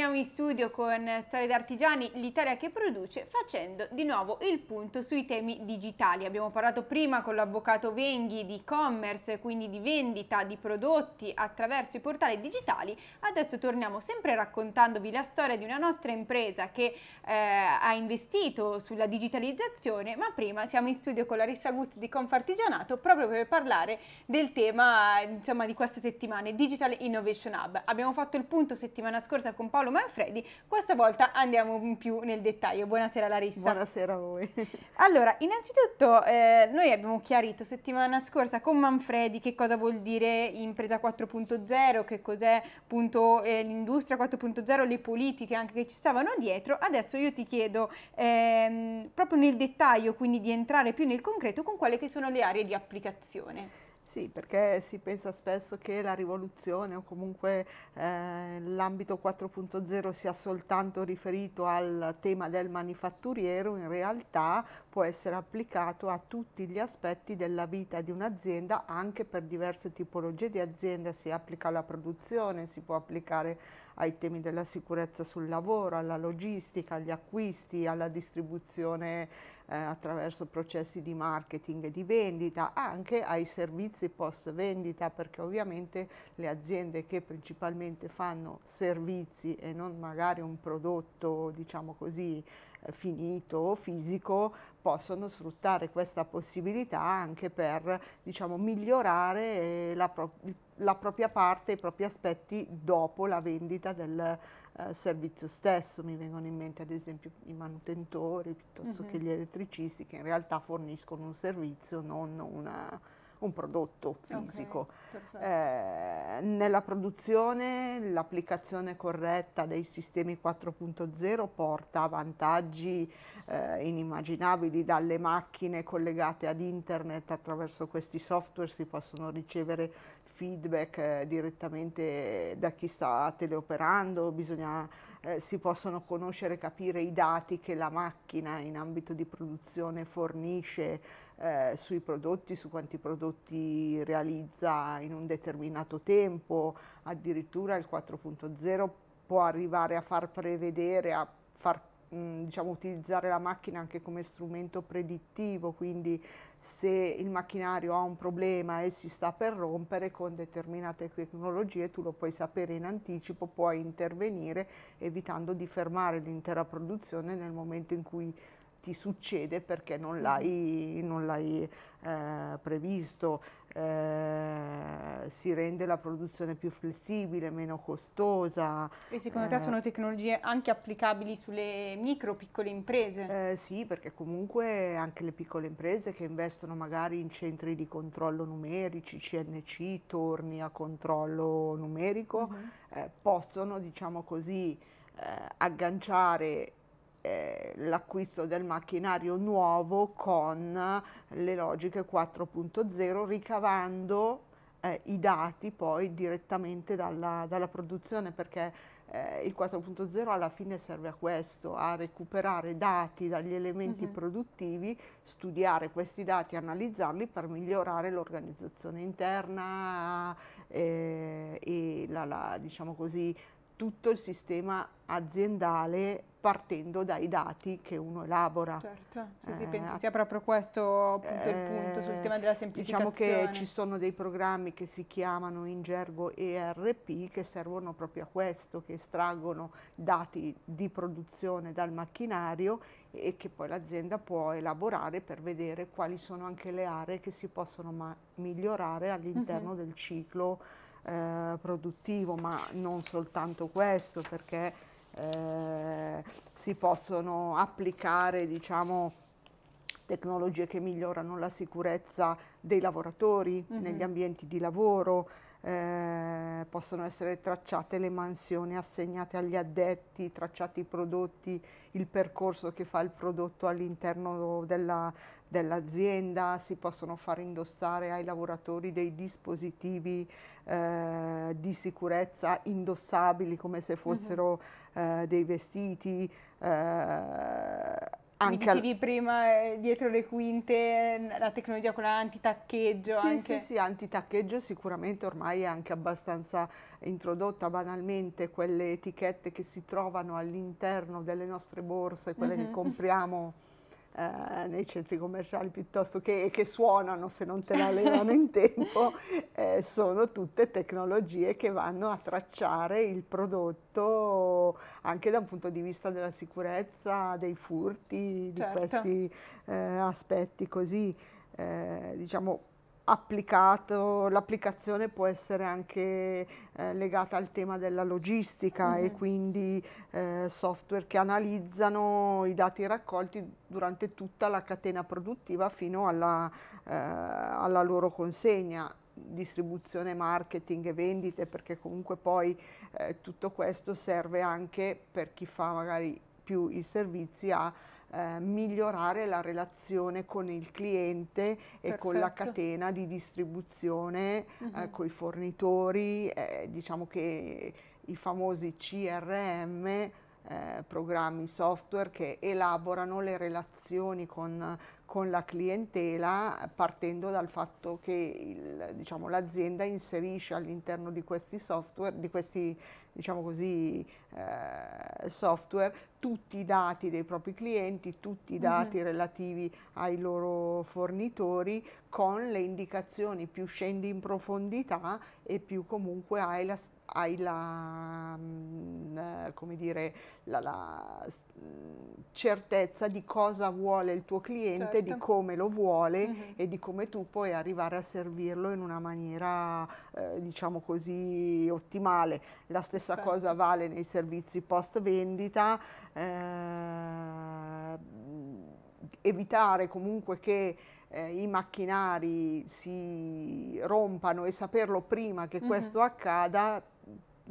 Torniamo in studio con Storie d'Artigiani, l'Italia che produce, facendo di nuovo il punto sui temi digitali. Abbiamo parlato prima con l'avvocato Venghi di e-commerce, quindi di vendita di prodotti attraverso i portali digitali. Adesso torniamo sempre raccontandovi la storia di una nostra impresa che eh, ha investito sulla digitalizzazione, ma prima siamo in studio con Larissa Guzzi di Confartigianato proprio per parlare del tema insomma, di questa settimana, Digital Innovation Hub. Abbiamo fatto il punto settimana scorsa con Paolo Carlo Manfredi. Questa volta andiamo in più nel dettaglio. Buonasera Larissa. Buonasera a voi. allora, innanzitutto eh, noi abbiamo chiarito settimana scorsa con Manfredi che cosa vuol dire impresa 4.0, che cos'è appunto eh, l'industria 4.0, le politiche anche che ci stavano dietro. Adesso io ti chiedo ehm, proprio nel dettaglio, quindi di entrare più nel concreto, con quali sono le aree di applicazione. Sì, perché si pensa spesso che la rivoluzione o comunque eh, l'ambito 4.0 sia soltanto riferito al tema del manifatturiero, in realtà può essere applicato a tutti gli aspetti della vita di un'azienda, anche per diverse tipologie di azienda, si applica alla produzione, si può applicare ai temi della sicurezza sul lavoro, alla logistica, agli acquisti, alla distribuzione eh, attraverso processi di marketing e di vendita, anche ai servizi post vendita, perché ovviamente le aziende che principalmente fanno servizi e non magari un prodotto, diciamo così, finito o fisico possono sfruttare questa possibilità anche per diciamo, migliorare la, pro la, propria parte, i propri aspetti dopo la vendita del eh, servizio stesso. Mi vengono in mente ad esempio i manutentori piuttosto uh -huh. che gli elettricisti che in realtà forniscono un servizio, non una un prodotto fisico. Okay, eh, nella produzione l'applicazione corretta dei sistemi 4.0 porta vantaggi eh, inimmaginabili dalle macchine collegate ad internet attraverso questi software si possono ricevere feedback eh, direttamente da chi sta teleoperando, bisogna eh, si possono conoscere e capire i dati che la macchina in ambito di produzione fornisce eh, sui prodotti, su quanti prodotti realizza in un determinato tempo, addirittura il 4.0 può arrivare a far prevedere, a far diciamo, utilizzare la macchina anche come strumento predittivo, quindi se il macchinario ha un problema e si sta per rompere con determinate tecnologie tu lo puoi sapere in anticipo, puoi intervenire evitando di fermare l'intera produzione nel momento in cui ti succede perché non mm. l'hai eh, previsto, eh, si rende la produzione più flessibile, meno costosa. E secondo te eh, sono tecnologie anche applicabili sulle micro, piccole imprese? Eh, sì, perché comunque anche le piccole imprese che investono magari in centri di controllo numerici, CNC, torni a controllo numerico, mm -hmm. possono, diciamo così, agganciare eh, l'acquisto del macchinario nuovo con le logiche 4.0 ricavando eh, i dati poi direttamente dalla, dalla produzione perché eh, il 4.0 alla fine serve a questo, a recuperare dati dagli elementi uh-huh. produttivi, studiare questi dati, analizzarli per migliorare l'organizzazione interna eh, e la, la, diciamo così, tutto il sistema aziendale partendo dai dati che uno elabora. Certo, sì, sì, eh, penso sia proprio questo appunto eh, il punto sul tema della semplificazione. Diciamo che ci sono dei programmi che si chiamano in gergo ERP che servono proprio a questo, che estraggono dati di produzione dal macchinario e che poi l'azienda può elaborare per vedere quali sono anche le aree che si possono migliorare all'interno uh mhm. -huh. del ciclo eh, produttivo, ma non soltanto questo, perché eh, si possono applicare diciamo, tecnologie che migliorano la sicurezza dei lavoratori mm-hmm. negli ambienti di lavoro, eh, possono essere tracciate le mansioni assegnate agli addetti, tracciati i prodotti, il percorso che fa il prodotto all'interno della, dell'azienda, si possono far indossare ai lavoratori dei dispositivi eh, di sicurezza indossabili come se mhm. fossero mm-hmm. eh, dei vestiti. Eh, anche Mi dicevi al... prima eh, dietro le quinte sì. la tecnologia con l'antitaccheggio. Sì, anche... sì, sì, antitaccheggio sicuramente ormai è anche abbastanza introdotta banalmente quelle etichette che si trovano all'interno delle nostre borse, quelle mm-hmm. che mhm. compriamo eh, nei centri commerciali piuttosto che, che, suonano se non te la levano in tempo, eh, sono tutte tecnologie che vanno a tracciare il prodotto anche da un punto di vista della sicurezza, dei furti, certo. di questi eh, aspetti così. Eh, diciamo applicato, l'applicazione può essere anche eh, legata al tema della logistica mm-hmm. e quindi eh, software che analizzano i dati raccolti durante tutta la catena produttiva fino alla, eh, alla loro consegna distribuzione, marketing e vendite, perché comunque poi eh, tutto questo serve anche per chi fa magari più i servizi a eh, migliorare la relazione con il cliente e Perfetto. con la catena di distribuzione, uh-huh. eh, mm-hmm. con i fornitori, eh, diciamo che i famosi CRM eh, programmi software che elaborano le relazioni con, con la clientela partendo dal fatto che il, diciamo, l'azienda inserisce all'interno di questi software, di questi diciamo così, eh, software, tutti i dati dei propri clienti, tutti i mhm. dati mm-hmm. relativi ai loro fornitori con le indicazioni più scendi in profondità e più comunque hai la situazione hai la, mm, eh, dire, la, la, mm, certezza di cosa vuole il tuo cliente, certo. di come lo vuole mm -hmm. e di come tu puoi arrivare a servirlo in una maniera, eh, diciamo così, ottimale. La stessa certo. cosa vale nei servizi post vendita. Eh, evitare comunque che eh, i macchinari si rompano e saperlo prima che mm -hmm. questo accada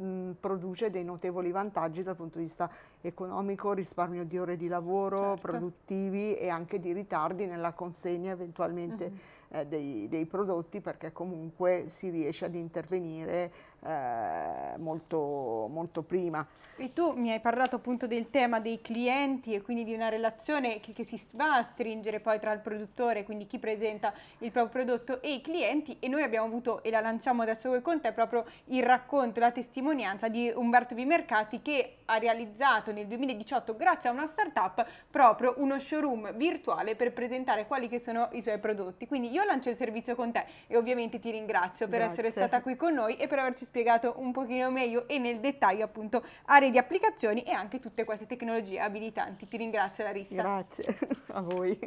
mh, mm, produce dei notevoli vantaggi dal punto di vista economico, risparmio di ore di lavoro, certo. produttivi e anche di ritardi nella consegna eventualmente. Mm-hmm eh, dei, dei, prodotti perché comunque si riesce ad intervenire eh, molto, molto, prima. E tu mi hai parlato appunto del tema dei clienti e quindi di una relazione che, che si va a stringere poi tra il produttore, quindi chi presenta il proprio prodotto e i clienti e noi abbiamo avuto, e la lanciamo adesso voi con te, proprio il racconto, la testimonianza di Umberto Bimercati che ha realizzato nel 2018 grazie a una startup proprio uno showroom virtuale per presentare quali che sono i suoi prodotti. Quindi io io lancio il servizio con te e ovviamente ti ringrazio per Grazie. essere stata qui con noi e per averci spiegato un pochino meglio e nel dettaglio appunto aree di applicazioni e anche tutte queste tecnologie abilitanti. Ti ringrazio Larissa. Grazie a voi.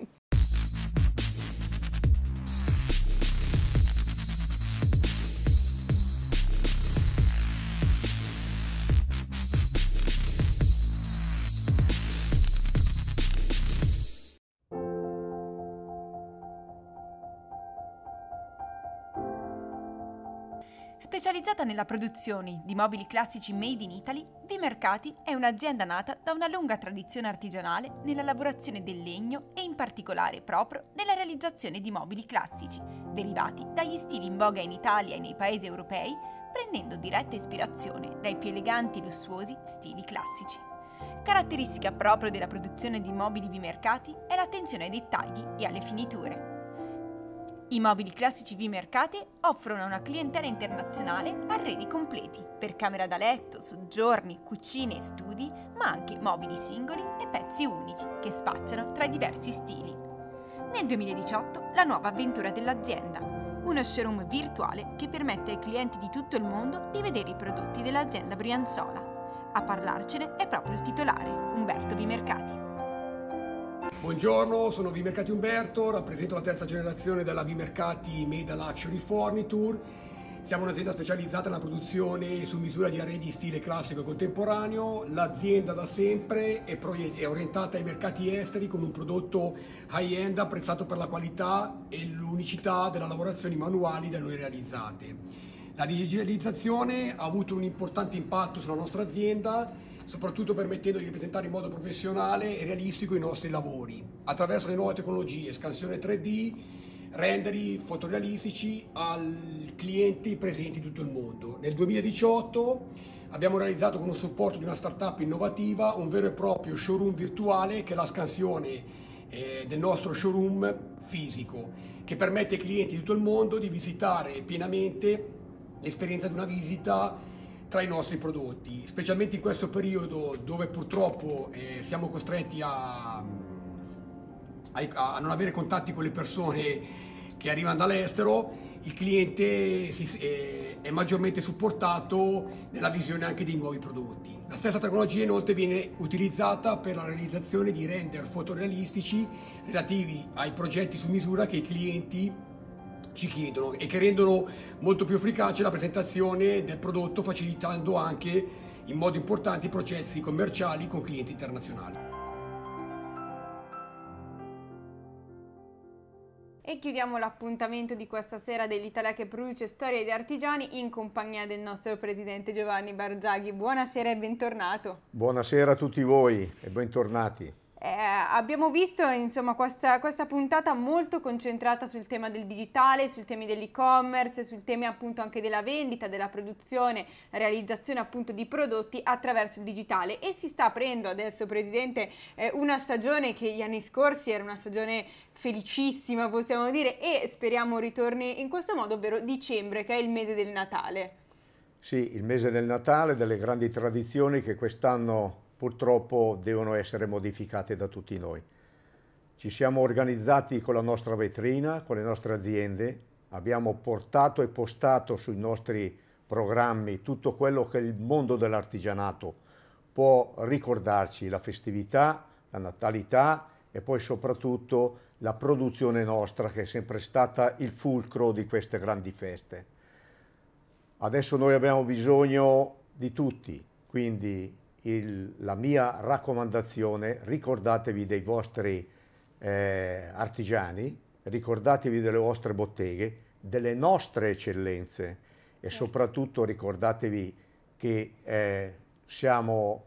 Specializzata nella produzione di mobili classici made in Italy, Vimercati è un'azienda nata da una lunga tradizione artigianale nella lavorazione del legno e in particolare proprio nella realizzazione di mobili classici, derivati dagli stili in voga in Italia e nei paesi europei, prendendo diretta ispirazione dai più eleganti e lussuosi stili classici. Caratteristica proprio della produzione di mobili Vimercati è l'attenzione ai dettagli e alle finiture. I mobili classici V-Mercate offrono a una clientela internazionale arredi completi per camera da letto, soggiorni, cucine e studi, ma anche mobili singoli e pezzi unici che spacciano tra i diversi stili. Nel 2018 la nuova avventura dell'azienda, uno showroom virtuale che permette ai clienti di tutto il mondo di vedere i prodotti dell'azienda Brianzola. A parlarcene è proprio il titolare, Umberto Vimercati. Buongiorno, sono Vimercati Umberto, rappresento la terza generazione della Vimercati Meda Luxury Furniture. Siamo un'azienda specializzata nella produzione su misura di arredi stile classico e contemporaneo. L'azienda da sempre è, è orientata ai mercati esteri con un prodotto high-end apprezzato per la qualità e l'unicità delle lavorazioni manuali da noi realizzate. La digitalizzazione ha avuto un importante impatto sulla nostra azienda soprattutto permettendo di rappresentare in modo professionale e realistico i nostri lavori attraverso le nuove tecnologie, scansione 3D, renderi fotorealistici ai clienti presenti in tutto il mondo. Nel 2018 abbiamo realizzato con il supporto di una startup innovativa un vero e proprio showroom virtuale che è la scansione eh, del nostro showroom fisico che permette ai clienti di tutto il mondo di visitare pienamente l'esperienza di una visita tra i nostri prodotti, specialmente in questo periodo dove purtroppo eh, siamo costretti a, a, a, non avere contatti con le persone che arrivano dall'estero, il cliente si, eh, è maggiormente supportato nella visione anche dei nuovi prodotti. La stessa tecnologia inoltre viene utilizzata per la realizzazione di render fotorealistici relativi ai progetti su misura che i clienti ci chiedono e che rendono molto più efficace la presentazione del prodotto facilitando anche in modo importante i processi commerciali con clienti internazionali. E chiudiamo l'appuntamento di questa sera dell'Italia che produce storie di artigiani in compagnia del nostro presidente Giovanni Barzaghi. Buonasera e bentornato. Buonasera a tutti voi e bentornati. Eh, abbiamo visto insomma, questa, questa, puntata molto concentrata sul tema del digitale, sui temi dell'e-commerce, sul tema appunto anche della vendita, della produzione, realizzazione appunto di prodotti attraverso il digitale e si sta aprendo adesso Presidente eh, una stagione che gli anni scorsi era una stagione felicissima possiamo dire e speriamo ritorni in questo modo, ovvero dicembre che è il mese del Natale. Sì, il mese del Natale, delle grandi tradizioni che quest'anno purtroppo devono essere modificate da tutti noi. Ci siamo organizzati con la nostra vetrina, con le nostre aziende, abbiamo portato e postato sui nostri programmi tutto quello che il mondo dell'artigianato può ricordarci, la festività, la natalità e poi soprattutto la produzione nostra che è sempre stata il fulcro di queste grandi feste. Adesso noi abbiamo bisogno di tutti, quindi il, la mia raccomandazione, ricordatevi dei vostri eh, artigiani, ricordatevi delle vostre botteghe, delle nostre eccellenze e certo. soprattutto ricordatevi che eh, siamo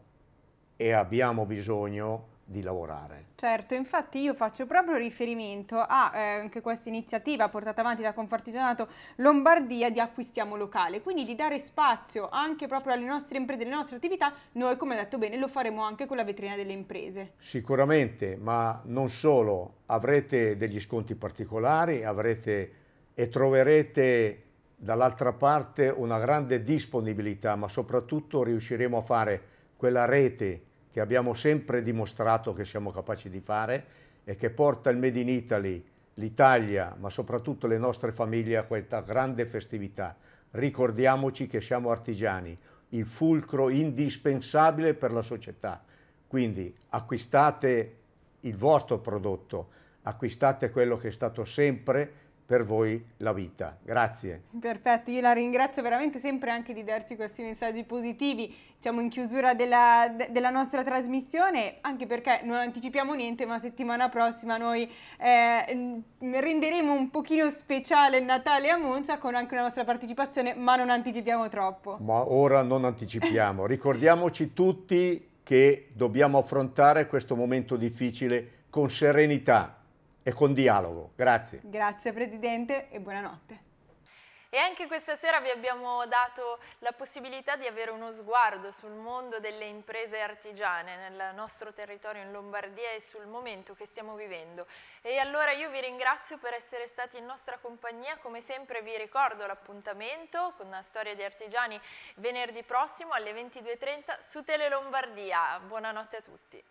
e abbiamo bisogno di lavorare. Certo, infatti io faccio proprio riferimento a eh, anche questa iniziativa portata avanti da Confartigianato Lombardia di acquistiamo locale, quindi di dare spazio anche proprio alle nostre imprese, alle nostre attività, noi come ha detto bene lo faremo anche con la vetrina delle imprese. Sicuramente, ma non solo, avrete degli sconti particolari, avrete e troverete dall'altra parte una grande disponibilità, ma soprattutto riusciremo a fare quella rete che abbiamo sempre dimostrato che siamo capaci di fare e che porta il Made in Italy, l'Italia, ma soprattutto le nostre famiglie a questa grande festività. Ricordiamoci che siamo artigiani, il fulcro indispensabile per la società. Quindi acquistate il vostro prodotto, acquistate quello che è stato sempre per voi la vita. Grazie. Perfetto, io la ringrazio veramente sempre anche di darci questi messaggi positivi, diciamo in chiusura della, della nostra trasmissione, anche perché non anticipiamo niente, ma settimana prossima noi eh, renderemo un pochino speciale il Natale a Monza con anche la nostra partecipazione, ma non anticipiamo troppo. Ma ora non anticipiamo, ricordiamoci tutti che dobbiamo affrontare questo momento difficile con serenità, e con dialogo. Grazie. Grazie Presidente e buonanotte. E anche questa sera vi abbiamo dato la possibilità di avere uno sguardo sul mondo delle imprese artigiane nel nostro territorio in Lombardia e sul momento che stiamo vivendo. E allora io vi ringrazio per essere stati in nostra compagnia, come sempre vi ricordo l'appuntamento con la storia di artigiani venerdì prossimo alle 22.30 su Tele Lombardia. Buonanotte a tutti.